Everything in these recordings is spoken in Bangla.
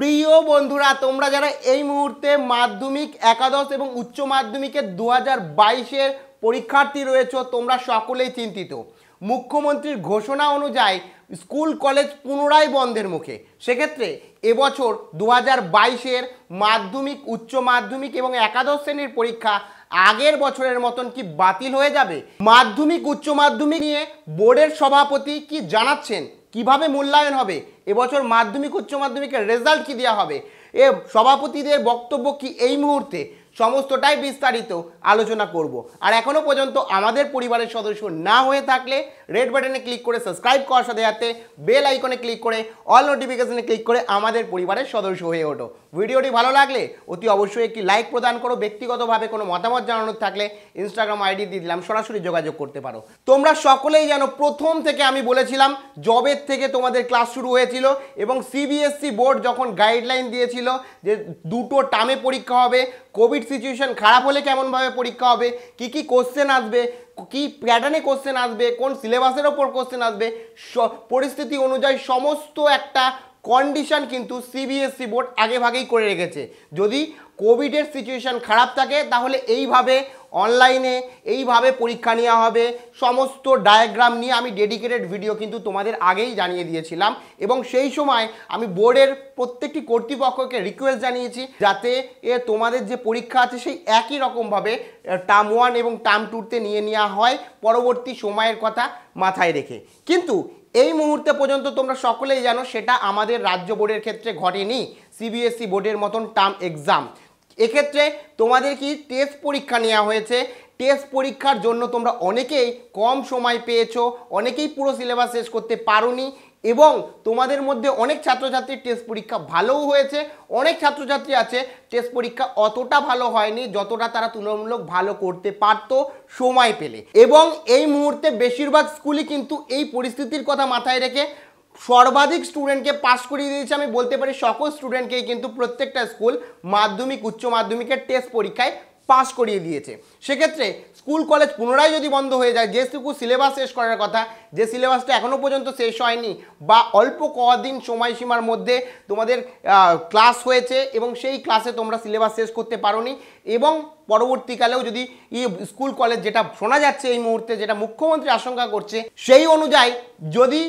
প্রিয় বন্ধুরা তোমরা যারা এই মুহূর্তে মাধ্যমিক একাদশ এবং উচ্চ মাধ্যমিকের দু হাজার বাইশের পরীক্ষার্থী রয়েছ তোমরা সকলেই চিন্তিত মুখ্যমন্ত্রীর ঘোষণা অনুযায়ী স্কুল কলেজ পুনরায় বন্ধের মুখে সেক্ষেত্রে এবছর দু হাজার বাইশের মাধ্যমিক উচ্চ মাধ্যমিক এবং একাদশ শ্রেণীর পরীক্ষা আগের বছরের মতন কি বাতিল হয়ে যাবে মাধ্যমিক উচ্চ মাধ্যমিক নিয়ে বোর্ডের সভাপতি কি জানাচ্ছেন কিভাবে মূল্যায়ন হবে এবছর মাধ্যমিক উচ্চ মাধ্যমিকের রেজাল্ট কি দেওয়া হবে এ সভাপতিদের বক্তব্য কি এই মুহূর্তে সমস্তটাই বিস্তারিত আলোচনা করব আর এখনও পর্যন্ত আমাদের পরিবারের সদস্য না হয়ে থাকলে রেড বাটনে ক্লিক করে সাবস্ক্রাইব করার সাথে সাথে বেল আইকনে ক্লিক করে অল নোটিফিকেশানে ক্লিক করে আমাদের পরিবারের সদস্য হয়ে ওঠো ভিডিওটি ভালো লাগলে অতি অবশ্যই একটি লাইক প্রদান করো ব্যক্তিগতভাবে কোনো মতামত জানানোর থাকলে ইনস্টাগ্রাম আইডি দিয়ে দিলাম সরাসরি যোগাযোগ করতে পারো তোমরা সকলেই যেন প্রথম থেকে আমি বলেছিলাম জবের থেকে তোমাদের ক্লাস শুরু হয়েছিল এবং সিবিএসসি বোর্ড e যখন গাইডলাইন দিয়েছিল যে দুটো টামে পরীক্ষা হবে কোভিড সিচুয়েশন খারাপ হলে কেমনভাবে পরীক্ষা হবে কি কি কোশ্চেন আসবে কি প্যাটার্নে কোশ্চেন আসবে কোন সিলেবাসের ওপর কোশ্চেন আসবে পরিস্থিতি অনুযায়ী সমস্ত একটা কন্ডিশন কিন্তু সিবিএসসি বোর্ড e আগেভাগেই করে রেখেছে যদি কোভিডের সিচুয়েশান খারাপ থাকে তাহলে এইভাবে অনলাইনে এইভাবে পরীক্ষা নেওয়া হবে সমস্ত ডায়াগ্রাম নিয়ে আমি ডেডিকেটেড ভিডিও কিন্তু তোমাদের আগেই জানিয়ে দিয়েছিলাম এবং সেই সময় আমি বোর্ডের প্রত্যেকটি কর্তৃপক্ষকে রিকোয়েস্ট জানিয়েছি যাতে এ তোমাদের যে পরীক্ষা আছে সেই একই রকমভাবে টার্ম ওয়ান এবং টার্ম টুতে নিয়ে নেওয়া হয় পরবর্তী সময়ের কথা মাথায় রেখে কিন্তু এই মুহূর্তে পর্যন্ত তোমরা সকলেই জানো সেটা আমাদের রাজ্য বোর্ডের ক্ষেত্রে ঘটেনি সিবিএসই e বোর্ডের মতন টার্ম এক্সাম এক্ষেত্রে তোমাদের কি টেস্ট পরীক্ষা নেওয়া হয়েছে টেস্ট পরীক্ষার জন্য তোমরা অনেকেই কম সময় পেয়েছো অনেকেই পুরো সিলেবাস শেষ করতে পারোনি এবং তোমাদের মধ্যে অনেক ছাত্রছাত্রীর টেস্ট পরীক্ষা ভালোও হয়েছে অনেক ছাত্রছাত্রী আছে টেস্ট পরীক্ষা অতটা ভালো হয়নি যতটা তারা তুলনামূলক ভালো করতে পারতো সময় পেলে এবং এই মুহূর্তে বেশিরভাগ স্কুলই কিন্তু এই পরিস্থিতির কথা মাথায় রেখে সর্বাধিক স্টুডেন্টকে পাশ করিয়ে দিয়েছে আমি বলতে পারি সকল স্টুডেন্টকেই কিন্তু প্রত্যেকটা স্কুল মাধ্যমিক উচ্চ মাধ্যমিকের টেস্ট পরীক্ষায় পাশ করিয়ে দিয়েছে সেক্ষেত্রে স্কুল কলেজ পুনরায় যদি বন্ধ হয়ে যায় যেটুকু সিলেবাস শেষ করার কথা যে সিলেবাসটা এখনও পর্যন্ত শেষ হয়নি বা অল্প কদিন সময়সীমার মধ্যে তোমাদের ক্লাস হয়েছে এবং সেই ক্লাসে তোমরা সিলেবাস শেষ করতে পারো এবং পরবর্তীকালেও যদি স্কুল কলেজ যেটা শোনা যাচ্ছে এই মুহূর্তে যেটা মুখ্যমন্ত্রী আশঙ্কা করছে সেই অনুযায়ী যদি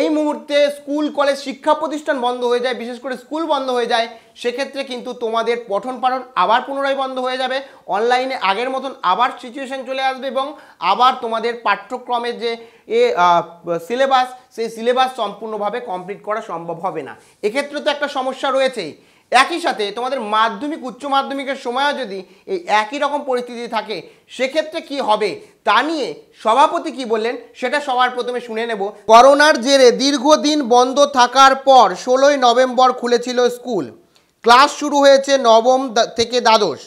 এই মুহূর্তে স্কুল কলেজ শিক্ষা প্রতিষ্ঠান বন্ধ হয়ে যায় বিশেষ করে স্কুল বন্ধ হয়ে যায় সেক্ষেত্রে কিন্তু তোমাদের পঠন পাঠন আবার পুনরায় বন্ধ হয়ে যাবে অনলাইনে আগের মতন আবার সিচুয়েশান চলে আসবে এবং আবার তোমাদের পাঠ্যক্রমের যে এ সিলেবাস সেই সিলেবাস সম্পূর্ণভাবে কমপ্লিট করা সম্ভব হবে না এক্ষেত্রে তো একটা সমস্যা রয়েছেই একই সাথে তোমাদের মাধ্যমিক উচ্চ মাধ্যমিকের সময়ও যদি এই একই রকম পরিস্থিতি থাকে সেক্ষেত্রে কি হবে তা নিয়ে সভাপতি কি বললেন সেটা সবার প্রথমে শুনে নেব করোনার জেরে দীর্ঘদিন বন্ধ থাকার পর ষোলোই নভেম্বর খুলেছিল স্কুল ক্লাস শুরু হয়েছে নবম থেকে দ্বাদশ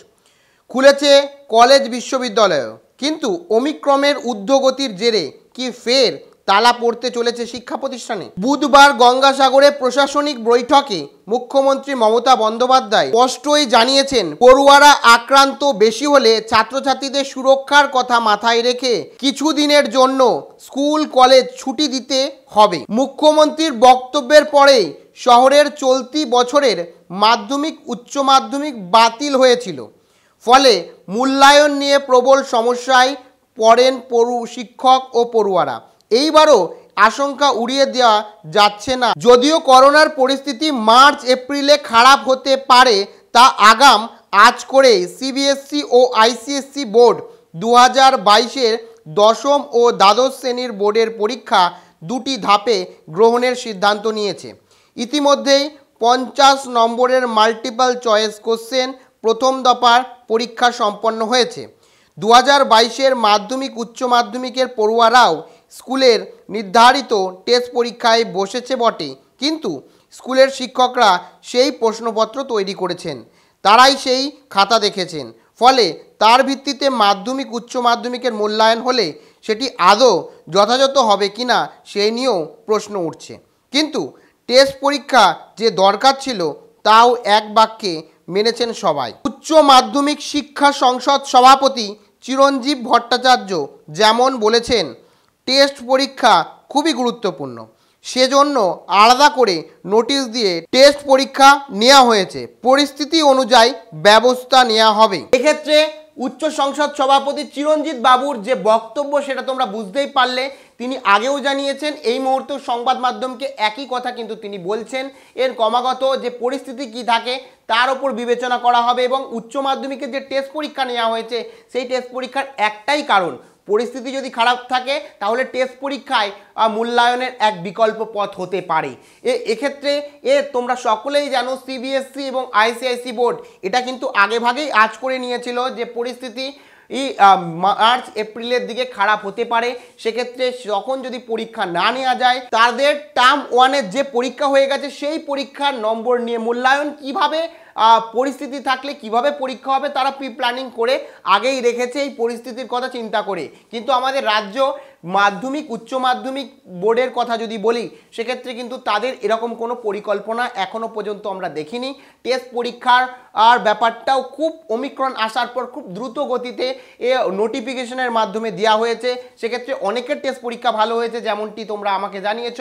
খুলেছে কলেজ বিশ্ববিদ্যালয় কিন্তু অমিক্রমের ঊর্ধ্বগতির জেরে কি ফের তালা পড়তে চলেছে শিক্ষা প্রতিষ্ঠানে বুধবার গঙ্গাসাগরে প্রশাসনিক বৈঠকে মুখ্যমন্ত্রী মমতা বন্দ্যোপাধ্যায় স্পষ্টই জানিয়েছেন পড়ুয়ারা আক্রান্ত বেশি হলে ছাত্রছাত্রীদের সুরক্ষার কথা মাথায় রেখে কিছুদিনের জন্য স্কুল কলেজ ছুটি দিতে হবে মুখ্যমন্ত্রীর বক্তব্যের পরেই শহরের চলতি বছরের মাধ্যমিক উচ্চ মাধ্যমিক বাতিল হয়েছিল ফলে মূল্যায়ন নিয়ে প্রবল সমস্যায় পড়েন পড়ু শিক্ষক ও পড়ুয়ারা এইবারও আশঙ্কা উড়িয়ে দেওয়া যাচ্ছে না যদিও করোনার পরিস্থিতি মার্চ এপ্রিলে খারাপ হতে পারে তা আগাম আজ করে সিবিএসসি ও আইসিএসসি বোর্ড দু হাজার বাইশের দশম ও দ্বাদশ শ্রেণীর বোর্ডের পরীক্ষা দুটি ধাপে গ্রহণের সিদ্ধান্ত নিয়েছে ইতিমধ্যেই পঞ্চাশ নম্বরের মাল্টিপল চয়েস কোশ্চেন প্রথম দফার পরীক্ষা সম্পন্ন হয়েছে দু হাজার বাইশের মাধ্যমিক উচ্চ মাধ্যমিকের পড়ুয়ারাও স্কুলের নির্ধারিত টেস্ট পরীক্ষায় বসেছে বটে কিন্তু স্কুলের শিক্ষকরা সেই প্রশ্নপত্র তৈরি করেছেন তারাই সেই খাতা দেখেছেন ফলে তার ভিত্তিতে মাধ্যমিক উচ্চ মাধ্যমিকের মূল্যায়ন হলে সেটি আদৌ যথাযথ হবে কি না সে নিয়েও প্রশ্ন উঠছে কিন্তু টেস্ট পরীক্ষা যে দরকার ছিল তাও এক বাক্যে মেনেছেন সবাই উচ্চ মাধ্যমিক শিক্ষা সংসদ সভাপতি চিরঞ্জীব ভট্টাচার্য যেমন বলেছেন টেস্ট পরীক্ষা খুবই গুরুত্বপূর্ণ সেজন্য আলাদা করে নোটিশ দিয়ে টেস্ট পরীক্ষা নেওয়া হয়েছে পরিস্থিতি অনুযায়ী ব্যবস্থা নেওয়া হবে এক্ষেত্রে উচ্চ সংসদ সভাপতি চিরঞ্জিত বাবুর যে বক্তব্য সেটা তোমরা বুঝতেই পারলে তিনি আগেও জানিয়েছেন এই মুহূর্তে সংবাদ মাধ্যমকে একই কথা কিন্তু তিনি বলছেন এর ক্রমাগত যে পরিস্থিতি কি থাকে তার ওপর বিবেচনা করা হবে এবং উচ্চ মাধ্যমিকের যে টেস্ট পরীক্ষা নেওয়া হয়েছে সেই টেস্ট পরীক্ষার একটাই কারণ পরিস্থিতি যদি খারাপ থাকে তাহলে টেস্ট পরীক্ষায় মূল্যায়নের এক বিকল্প পথ হতে পারে এ এক্ষেত্রে এ তোমরা সকলেই জানো সিবিএসসি e এবং আইসিআইসি বোর্ড এটা কিন্তু আগেভাগেই আজ করে নিয়েছিল যে পরিস্থিতি এই মার্চ এপ্রিলের দিকে খারাপ হতে পারে সেক্ষেত্রে যখন যদি পরীক্ষা না নেওয়া যায় তাদের টার্ম ওয়ানের যে পরীক্ষা হয়ে গেছে সেই পরীক্ষার নম্বর নিয়ে মূল্যায়ন কিভাবে পরিস্থিতি থাকলে কিভাবে পরীক্ষা হবে তারা প্রি প্ল্যানিং করে আগেই রেখেছে এই পরিস্থিতির কথা চিন্তা করে কিন্তু আমাদের রাজ্য মাধ্যমিক উচ্চ মাধ্যমিক বোর্ডের কথা যদি বলি সেক্ষেত্রে কিন্তু তাদের এরকম কোনো পরিকল্পনা এখনও পর্যন্ত আমরা দেখিনি টেস্ট পরীক্ষার আর ব্যাপারটাও খুব অমিক্রণ আসার পর খুব দ্রুত গতিতে এ নোটিফিকেশনের মাধ্যমে দেওয়া হয়েছে সেক্ষেত্রে অনেকের টেস্ট পরীক্ষা ভালো হয়েছে যেমনটি তোমরা আমাকে জানিয়েছ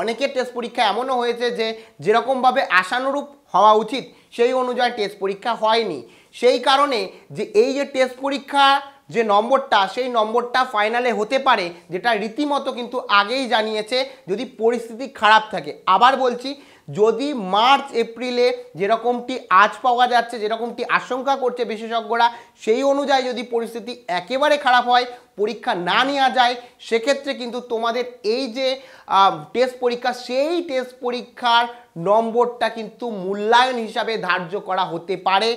অনেকের টেস্ট পরীক্ষা এমনও হয়েছে যে যেরকমভাবে আশানুরূপ হওয়া উচিত সেই অনুযায়ী টেস্ট পরীক্ষা হয়নি সেই কারণে যে এই যে টেস্ট পরীক্ষা যে নম্বরটা সেই নম্বরটা ফাইনালে হতে পারে যেটা রীতিমতো কিন্তু আগেই জানিয়েছে যদি পরিস্থিতি খারাপ থাকে আবার বলছি যদি মার্চ এপ্রিলে যেরকমটি আজ পাওয়া যাচ্ছে যেরকমটি আশঙ্কা করছে বিশেষজ্ঞরা সেই অনুযায়ী যদি পরিস্থিতি একেবারে খারাপ হয় পরীক্ষা না নেওয়া যায় সেক্ষেত্রে কিন্তু তোমাদের এই যে টেস্ট পরীক্ষা সেই টেস্ট পরীক্ষার নম্বরটা কিন্তু মূল্যায়ন হিসাবে ধার্য করা হতে পারে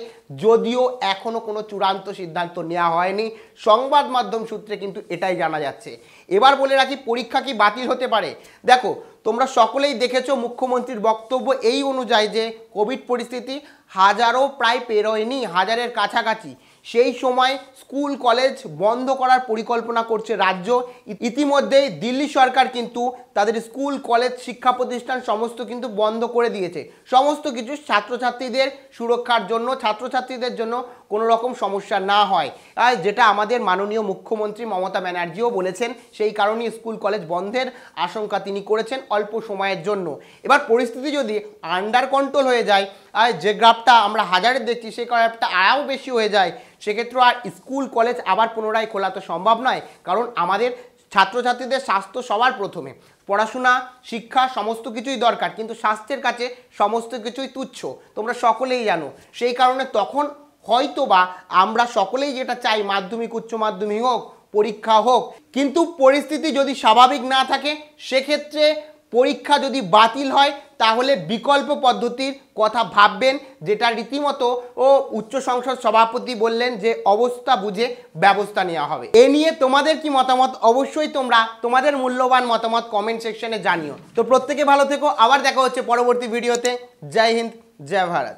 যদিও এখনও কোনো চূড়ান্ত সিদ্ধান্ত নেওয়া হয়নি সংবাদ মাধ্যম সূত্রে কিন্তু এটাই জানা যাচ্ছে এবার বলে রাখি পরীক্ষা কি বাতিল হতে পারে দেখো তোমরা সকলেই দেখেছো মুখ্যমন্ত্রীর বক্তব্য এই অনুযায়ী যে কোভিড পরিস্থিতি হাজারও প্রায় পেরোয়নি হাজারের কাছাকাছি সেই সময় স্কুল কলেজ বন্ধ করার পরিকল্পনা করছে রাজ্য ইতিমধ্যেই দিল্লি সরকার কিন্তু তাদের স্কুল কলেজ শিক্ষা প্রতিষ্ঠান সমস্ত কিন্তু বন্ধ করে দিয়েছে সমস্ত কিছু ছাত্রছাত্রীদের সুরক্ষার জন্য ছাত্রছাত্রীদের জন্য কোনো রকম সমস্যা না হয় আর যেটা আমাদের মাননীয় মুখ্যমন্ত্রী মমতা ব্যানার্জিও বলেছেন সেই কারণে স্কুল কলেজ বন্ধের আশঙ্কা তিনি করেছেন অল্প সময়ের জন্য এবার পরিস্থিতি যদি আন্ডার কন্ট্রোল হয়ে যায় আর যে গ্রাফটা আমরা হাজারে দেখছি সেই গ্রাফটা আয়াও বেশি হয়ে যায় সেক্ষেত্রে আর স্কুল কলেজ আবার পুনরায় খোলা তো সম্ভব নয় কারণ আমাদের ছাত্রছাত্রীদের স্বাস্থ্য সবার প্রথমে পড়াশোনা শিক্ষা সমস্ত কিছুই দরকার কিন্তু স্বাস্থ্যের কাছে সমস্ত কিছুই তুচ্ছ তোমরা সকলেই জানো সেই কারণে তখন হয়তোবা আমরা সকলেই যেটা চাই মাধ্যমিক উচ্চ মাধ্যমিক হোক পরীক্ষা হোক কিন্তু পরিস্থিতি যদি স্বাভাবিক না থাকে সেক্ষেত্রে পরীক্ষা যদি বাতিল হয় তাহলে বিকল্প পদ্ধতির কথা ভাববেন যেটা রীতিমতো ও উচ্চ সংসদ সভাপতি বললেন যে অবস্থা বুঝে ব্যবস্থা নেওয়া হবে এ নিয়ে তোমাদের কি মতামত অবশ্যই তোমরা তোমাদের মূল্যবান মতামত কমেন্ট সেকশনে জানিও তো প্রত্যেকে ভালো থেকো আবার দেখা হচ্ছে পরবর্তী ভিডিওতে জয় হিন্দ জয় ভারত